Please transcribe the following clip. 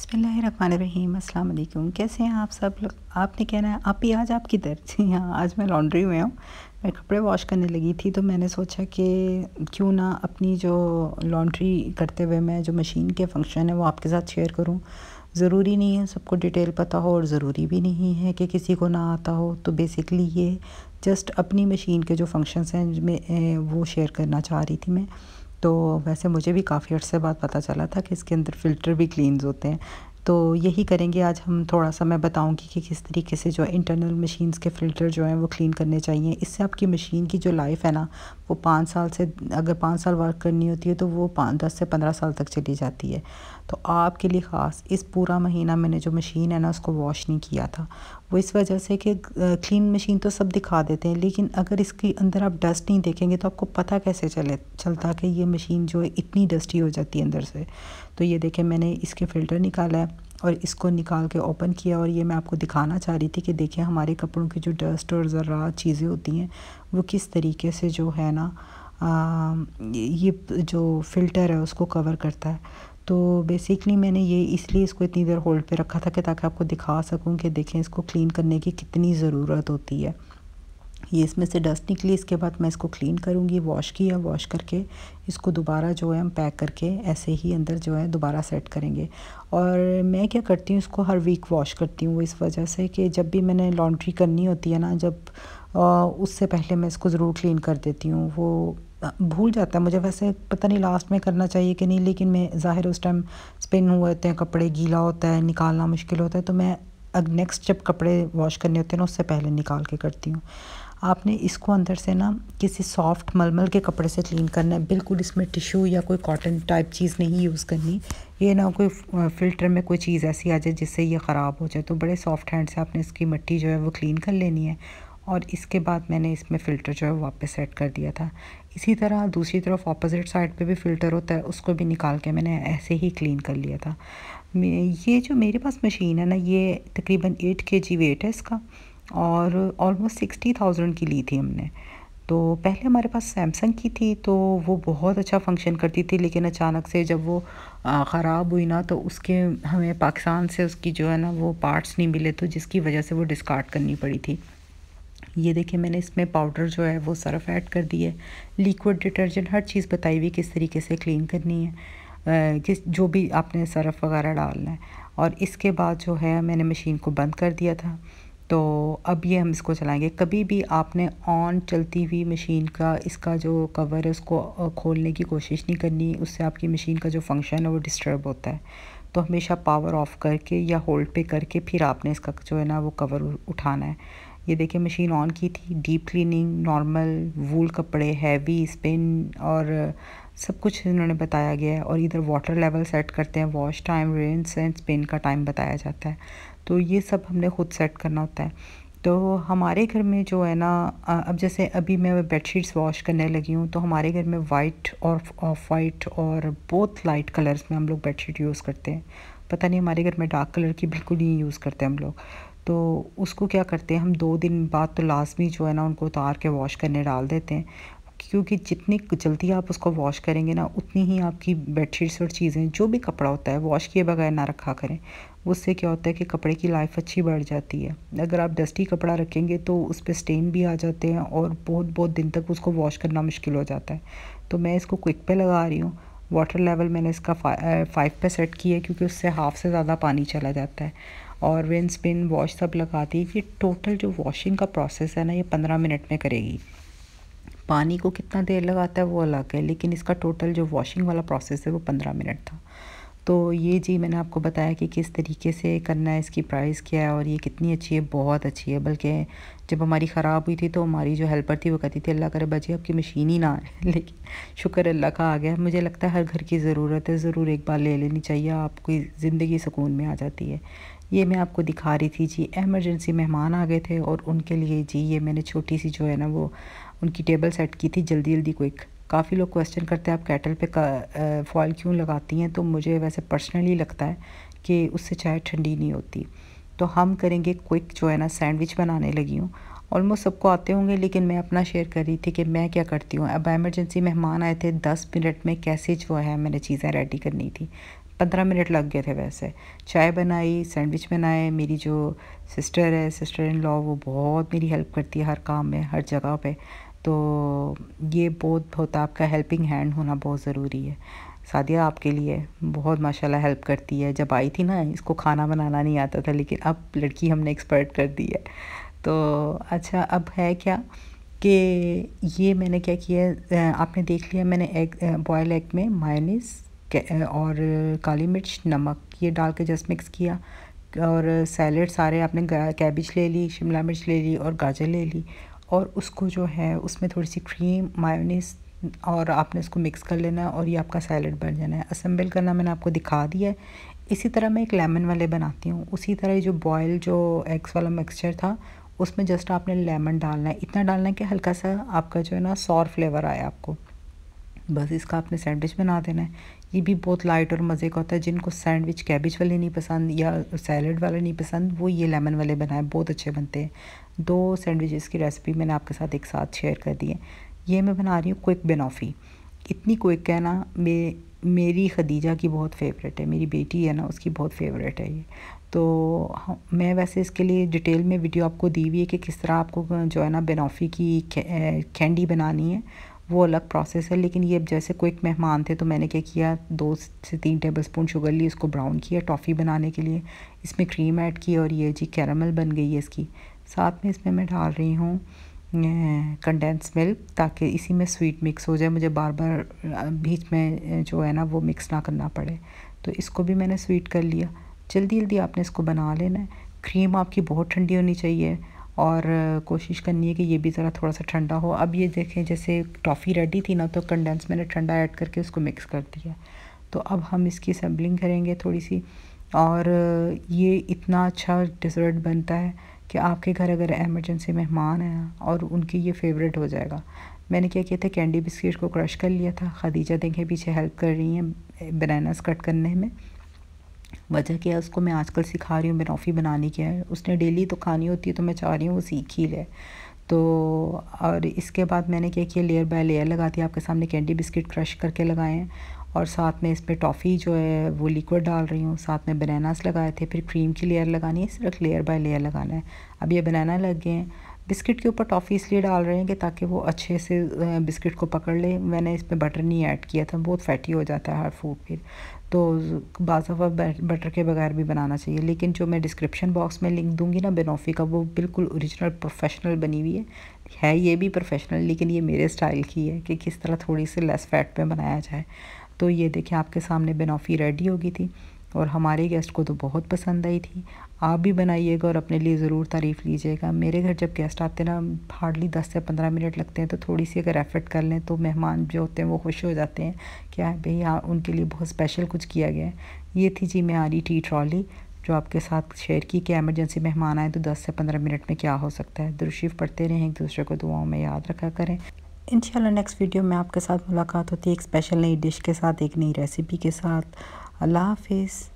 बसमीम अल्लाम कैसे हैं आप सब लोग आपने कहना है आप ही आज आप किधर थी हाँ आज मैं लॉन्ड्री में हूँ मैं कपड़े वॉश करने लगी थी तो मैंने सोचा कि क्यों ना अपनी जो लॉन्ड्री करते हुए मैं जो मशीन के फंक्शन है वो आपके साथ शेयर करूँ ज़रूरी नहीं है सबको डिटेल पता हो और ज़रूरी भी नहीं है कि किसी को ना आता हो तो बेसिकली ये जस्ट अपनी मशीन के जो फंक्शंस हैं वो शेयर करना चाह रही थी मैं तो वैसे मुझे भी काफ़ी अर्से बाद पता चला था कि इसके अंदर फ़िल्टर भी क्लीन्स होते हैं तो यही करेंगे आज हम थोड़ा सा मैं बताऊंगी कि किस तरीके से जो इंटरनल मशीन्स के फ़िल्टर जो हैं वो क्लीन करने चाहिए इससे आपकी मशीन की जो लाइफ है ना वो पाँच साल से अगर पाँच साल वर्क करनी होती है तो वो पाँच दस से पंद्रह साल तक चली जाती है तो आपके लिए ख़ास इस पूरा महीना मैंने जो मशीन है ना उसको वॉश नहीं किया था वो इस वजह से कि क्लीन मशीन तो सब दिखा देते हैं लेकिन अगर इसके अंदर आप डस्ट नहीं देखेंगे तो आपको पता कैसे चले चलता कि ये मशीन जो है इतनी डस्टी हो जाती है अंदर से तो ये देखें मैंने इसके फ़िल्टर निकाला है और इसको निकाल के ओपन किया और ये मैं आपको दिखाना चाह रही थी कि देखिए हमारे कपड़ों की जो डस्ट और ज़रा चीज़ें होती हैं वो किस तरीके से जो है ना आ, ये जो फ़िल्टर है उसको कवर करता है तो बेसिकली मैंने ये इसलिए इसको इतनी देर होल्ड पे रखा था कि ताकि आपको दिखा सकूँ कि देखें इसको क्लीन करने की कितनी ज़रूरत होती है ये इसमें से डस्ट निकली इसके बाद मैं इसको क्लीन करूँगी वॉश किया वॉश करके इसको दोबारा जो है हम पैक करके ऐसे ही अंदर जो है दोबारा सेट करेंगे और मैं क्या करती हूँ इसको हर वीक वॉश करती हूँ इस वजह से कि जब भी मैंने लॉन्ड्री करनी होती है ना जब आ, उससे पहले मैं इसको ज़रूर क्लीन कर देती हूँ वो भूल जाता है मुझे वैसे पता नहीं लास्ट में करना चाहिए कि नहीं लेकिन मैं ज़ाहिर उस टाइम स्पिन हुए होते हैं कपड़े गीला होता है निकालना मुश्किल होता है तो मैं अब नेक्स्ट जब कपड़े वॉश करने होते हैं ना उससे पहले निकाल के करती हूँ आपने इसको अंदर से ना किसी सॉफ्ट मलमल के कपड़े से क्लीन करना है बिल्कुल इसमें टिशू या कोई कॉटन टाइप चीज़ नहीं यूज़ करनी ये ना कोई फ़िल्टर में कोई चीज़ ऐसी आ जाए जिससे ये ख़राब हो जाए तो बड़े सॉफ्ट हैंड से आपने इसकी मिट्टी जो है वो क्लीन कर लेनी है और इसके बाद मैंने इसमें फ़िल्टर जो है वापस सेट कर दिया था इसी तरह दूसरी तरफ अपोजिट साइड पे भी फ़िल्टर होता है उसको भी निकाल के मैंने ऐसे ही क्लीन कर लिया था ये जो मेरे पास मशीन है ना ये तकरीबन एट के जी वेट है इसका और ऑलमोस्ट सिक्सटी थाउजेंड की ली थी हमने तो पहले हमारे पास सैमसंग की थी तो वो बहुत अच्छा फंक्शन करती थी लेकिन अचानक से जब वो ख़राब हुई ना तो उसके हमें पाकिस्तान से उसकी जो है ना वो पार्ट्स नहीं मिले तो जिसकी वजह से वो डिस्कार्ड करनी पड़ी थी ये देखिए मैंने इसमें पाउडर जो है वो सर्फ ऐड कर दी है लिक्विड डिटर्जेंट हर चीज़ बताई हुई किस तरीके से क्लीन करनी है किस जो भी आपने सर्फ वगैरह डालना है और इसके बाद जो है मैंने मशीन को बंद कर दिया था तो अब ये हम इसको चलाएंगे कभी भी आपने ऑन चलती हुई मशीन का इसका जो कवर है उसको खोलने की कोशिश नहीं करनी उससे आपकी मशीन का जो फंक्शन है वो डिस्टर्ब होता है तो हमेशा पावर ऑफ़ करके या होल्ड पे करके फिर आपने इसका जो है ना वो कवर उठाना है ये देखिए मशीन ऑन की थी डीप क्लीनिंग नॉर्मल वूल कपड़े हैवी स्पिन और सब कुछ इन्होंने बताया गया है और इधर वाटर लेवल सेट करते हैं wash time rinse and spin का टाइम बताया जाता है तो ये सब हमने ख़ुद सेट करना होता है तो हमारे घर में जो है ना अब जैसे अभी मैं बेडशीट्स वॉश करने लगी हूँ तो हमारे घर में वाइट और ऑफ वाइट और बहुत लाइट कलर्स में हम लोग बेडशीट यूज़ करते हैं पता नहीं हमारे घर में डार्क कलर की बिल्कुल नहीं यूज़ करते हम लोग तो उसको क्या करते हैं हम दो दिन बाद तो लाजमी जो है ना उनको उतार के वॉश करने डाल देते हैं क्योंकि जितनी जल्दी आप उसको वॉश करेंगे ना उतनी ही आपकी बेडशीट्स और चीज़ें जो भी कपड़ा होता है वॉश किए बगैर ना रखा करें उससे क्या होता है कि कपड़े की लाइफ अच्छी बढ़ जाती है अगर आप डस्टी कपड़ा रखेंगे तो उस पर स्टेन भी आ जाते हैं और बहुत बहुत दिन तक उसको वॉश करना मुश्किल हो जाता है तो मैं इसको क्विक पे लगा रही हूँ वाटर लेवल मैंने इसका फाइव पे सेट किया है क्योंकि उससे हाफ़ से ज़्यादा पानी चला जाता है और विन स्पिन वॉश सब लगाती है ये टोटल जो वॉशिंग का प्रोसेस है ना ये पंद्रह मिनट में करेगी पानी को कितना देर लगाता है वो अलग है लेकिन इसका टोटल जो वॉशिंग वाला प्रोसेस है वो पंद्रह मिनट था तो ये जी मैंने आपको बताया कि किस तरीके से करना है इसकी प्राइस क्या है और ये कितनी अच्छी है बहुत अच्छी है बल्कि जब हमारी ख़राब हुई थी तो हमारी जो हेल्पर थी वो कहती थी अल्लाह करे बजे आपकी मशीन ही ना आए लेकिन शुक्र अल्लाह का आ गया मुझे लगता है हर घर की ज़रूरत है ज़रूर एक बार ले लेनी चाहिए आपकी ज़िंदगी सुकून में आ जाती है ये मैं आपको दिखा रही थी जी एमरजेंसी मेहमान आ गए थे और उनके लिए जी ये मैंने छोटी सी जो है ना वो उनकी टेबल सेट की थी जल्दी जल्दी क्विक काफ़ी लोग क्वेश्चन करते हैं आप कैटल पे फॉल क्यों लगाती हैं तो मुझे वैसे पर्सनली लगता है कि उससे चाय ठंडी नहीं होती तो हम करेंगे क्विक जो है ना सैंडविच बनाने लगी हूँ ऑलमोस्ट सबको आते होंगे लेकिन मैं अपना शेयर कर रही थी कि मैं क्या करती हूँ अब एमरजेंसी मेहमान आए थे दस मिनट में कैसे जो है मैंने चीज़ें रेडी करनी थी पंद्रह मिनट लग गए थे वैसे चाय बनाई सैंडविच बनाए मेरी जो सिस्टर है सिस्टर इन लॉ वो बहुत मेरी हेल्प करती है हर काम में हर जगह पे तो ये बहुत बहुत आपका हेल्पिंग हैंड होना बहुत ज़रूरी है सादिया आपके लिए बहुत माशाल्लाह हेल्प करती है जब आई थी ना इसको खाना बनाना नहीं आता था लेकिन अब लड़की हमने एक्सपर्ट कर दी है तो अच्छा अब है क्या कि ये मैंने क्या किया है आपने देख लिया मैंने एग बॉयल एग में मायनिस और काली मिर्च नमक ये डाल के जस्ट मिक्स किया और सैलड सारे आपने कैबिज ले ली शिमला मिर्च ले ली और गाजर ले ली और उसको जो है उसमें थोड़ी सी क्रीम मायोनीस और आपने इसको मिक्स कर लेना है और ये आपका सैलड बन जाना है असम्बल करना मैंने आपको दिखा दिया है इसी तरह मैं एक लेमन वाले बनाती हूँ उसी तरह जो बॉयल जो एग्स वाला मिक्सचर था उसमें जस्ट आपने लेमन डालना है इतना डालना है कि हल्का सा आपका जो है ना सॉर फ्लेवर आया आपको बस इसका आपने सैंडविच बना देना है ये भी बहुत लाइट और मज़े का होता है जिनको सैंडविच कैबिज वाले नहीं पसंद या सैलड वाले नहीं पसंद वो ये लेमन वाले बनाए बहुत अच्छे बनते हैं दो सैंडविचेस की रेसिपी मैंने आपके साथ एक साथ शेयर कर दी है ये मैं बना रही हूँ क्विक बेनॉफ़ी इतनी क्विक है ना मे मेरी खदीजा की बहुत फेवरेट है मेरी बेटी है ना उसकी बहुत फेवरेट है ये तो मैं वैसे इसके लिए डिटेल में वीडियो आपको दी हुई है कि किस तरह आपको जो है ना बेनॉफ़ी की कैंडी बनानी है वो अलग प्रोसेस है लेकिन ये अब जैसे क्विक मेहमान थे तो मैंने क्या किया दो से तीन टेबल स्पून शुगर ली उसको ब्राउन किया टॉफ़ी बनाने के लिए इसमें क्रीम ऐड की और ये जी कैरमल बन गई है इसकी साथ में इसमें मैं डाल रही हूँ कंडेंस अं, मिल्क ताकि इसी में स्वीट मिक्स हो जाए मुझे बार बार बीच में जो है ना वो मिक्स ना करना पड़े तो इसको भी मैंने स्वीट कर लिया जल्दी जल्दी आपने इसको बना लेना क्रीम आपकी बहुत ठंडी होनी चाहिए और कोशिश करनी है कि ये भी ज़रा थोड़ा सा ठंडा हो अब ये देखें जैसे टॉफ़ी रेडी थी ना तो कंडेंस मैंने ठंडा ऐड करके उसको मिक्स कर दिया तो अब हम इसकी असम्बलिंग करेंगे थोड़ी सी और ये इतना अच्छा डिज़र्ट बनता है कि आपके घर अगर एमरजेंसी मेहमान हैं और उनकी ये फेवरेट हो जाएगा मैंने क्या किया था कैंडी बिस्किट को क्रश कर लिया था खदीजा देखें पीछे हेल्प कर रही हैं बनानास कट करने में वजह क्या है उसको मैं आजकल सिखा रही हूँ बनौफी बनाने की है उसने डेली तो खानी होती है तो मैं चाह रही हूँ वो सीख ही ले तो और इसके बाद मैंने क्या किया लेयर बाय लेयर लगा दिया आपके सामने कैंडी बिस्किट क्रश करके लगाए हैं और साथ में इस पर टॉफ़ी जो है वो लिक्विड डाल रही हूँ साथ में बनानास लगाए थे फिर क्रीम की लेयर लगानी है सिर्फ लेयर बाय लेयर लगाना है अब ये बनाना लग गए हैं बिस्किट के ऊपर टॉफ़ी इसलिए डाल रहे हैं कि ताकि वो अच्छे से बिस्किट को पकड़ ले मैंने इसमें बटर नहीं ऐड किया था बहुत फैटी हो जाता है हर फूड फिर तो बाज़ बटर के बगैर भी बनाना चाहिए लेकिन जो मैं डिस्क्रिप्शन बॉक्स में लिंक दूंगी ना बेनोफी का वो बिल्कुल ओरिजिनल प्रोफेशनल बनी हुई है है ये भी प्रोफेशनल लेकिन ये मेरे स्टाइल की है कि किस तरह थोड़ी सी लेस फैट में बनाया जाए तो ये देखिए आपके सामने बेनोफी रेडी होगी थी और हमारे गेस्ट को तो बहुत पसंद आई थी आप भी बनाइएगा और अपने लिए ज़रूर तारीफ़ लीजिएगा मेरे घर जब गेस्ट आते हैं ना हार्डली दस से पंद्रह मिनट लगते हैं तो थोड़ी सी अगर एफ़र्ट कर लें तो मेहमान जो होते हैं वो खुश हो जाते हैं क्या हाँ भैया उनके लिए बहुत स्पेशल कुछ किया गया है ये थी जी मेरी टी ट्रॉली जो आपके साथ शेयर की कि एमरजेंसी मेहमान आए तो दस से पंद्रह मिनट में क्या हो सकता है दुरुशीफ पढ़ते रहें एक दूसरे को दुआओं में याद रखा करें इंशाल्लाह नेक्स्ट वीडियो में आपके साथ मुलाकात होती है एक स्पेशल नई डिश के साथ एक नई रेसिपी के साथ Allah Hafiz.